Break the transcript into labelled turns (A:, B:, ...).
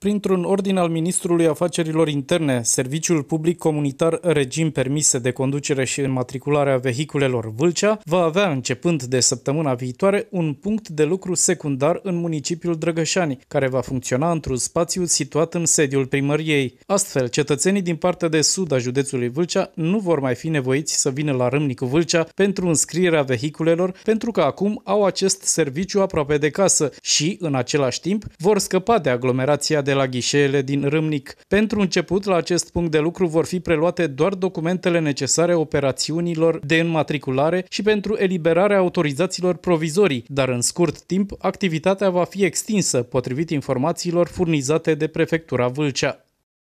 A: printr-un ordin al Ministrului Afacerilor Interne, Serviciul Public Comunitar Regim Permise de Conducere și Înmatricularea Vehiculelor Vâlcea va avea, începând de săptămâna viitoare, un punct de lucru secundar în municipiul Drăgășani, care va funcționa într-un spațiu situat în sediul primăriei. Astfel, cetățenii din partea de sud a județului Vâlcea nu vor mai fi nevoiți să vină la Râmnicu Vâlcea pentru înscrierea vehiculelor, pentru că acum au acest serviciu aproape de casă și, în același timp, vor scăpa de aglomerația de de la ghișeele din Râmnic. Pentru început, la acest punct de lucru vor fi preluate doar documentele necesare operațiunilor de înmatriculare și pentru eliberarea autorizațiilor provizorii, dar în scurt timp activitatea va fi extinsă, potrivit informațiilor furnizate de Prefectura Vâlcea.